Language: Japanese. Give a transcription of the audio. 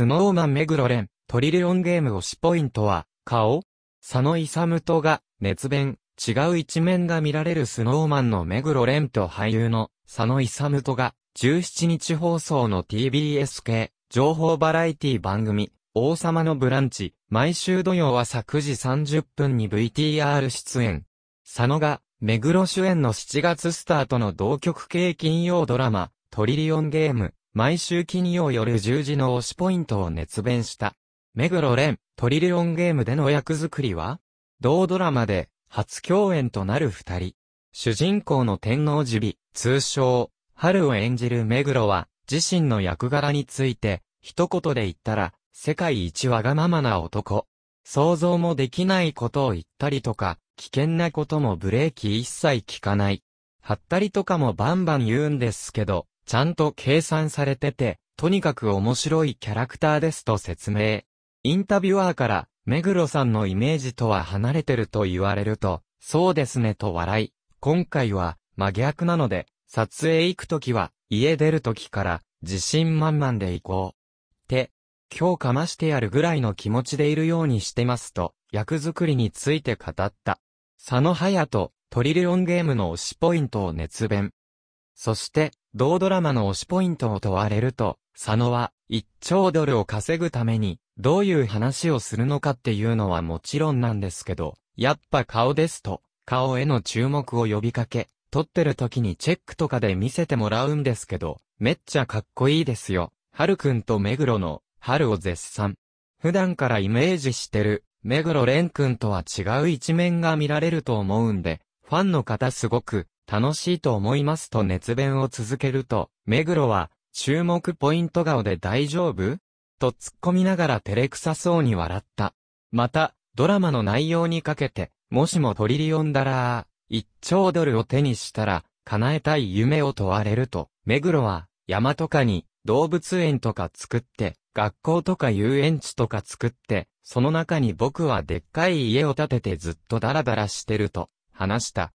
スノーマン目黒ン、トリリオンゲーム推しポイントは、顔佐野勇とが、熱弁、違う一面が見られるスノーマンの目黒蓮と俳優の佐野勇とが、17日放送の TBS 系、情報バラエティ番組、王様のブランチ、毎週土曜朝9時30分に VTR 出演。佐野が、目黒主演の7月スタートの同局系金曜ドラマ、トリリオンゲーム、毎週金曜夜10時の推しポイントを熱弁した。目黒蓮、トリリオンゲームでの役作りは同ドラマで初共演となる二人。主人公の天皇寺美、通称、春を演じる目黒は、自身の役柄について、一言で言ったら、世界一わがままな男。想像もできないことを言ったりとか、危険なこともブレーキ一切効かない。はったりとかもバンバン言うんですけど、ちゃんと計算されてて、とにかく面白いキャラクターですと説明。インタビュアーから、目黒さんのイメージとは離れてると言われると、そうですねと笑い、今回は真逆なので、撮影行くときは、家出るときから、自信満々で行こう。って、今日かましてやるぐらいの気持ちでいるようにしてますと、役作りについて語った。佐野隼人、トリリオンゲームの推しポイントを熱弁。そして、同ドラマの推しポイントを問われると、佐野は、1兆ドルを稼ぐために、どういう話をするのかっていうのはもちろんなんですけど、やっぱ顔ですと、顔への注目を呼びかけ、撮ってる時にチェックとかで見せてもらうんですけど、めっちゃかっこいいですよ。春くんと目黒の、春を絶賛。普段からイメージしてる、目黒蓮くんとは違う一面が見られると思うんで、ファンの方すごく、楽しいと思いますと熱弁を続けると、目黒は、注目ポイント顔で大丈夫と突っ込みながら照れくさそうに笑った。また、ドラマの内容にかけて、もしもトリリオンだらー、一兆ドルを手にしたら、叶えたい夢を問われると、目黒は、山とかに、動物園とか作って、学校とか遊園地とか作って、その中に僕はでっかい家を建ててずっとダラダラしてると、話した。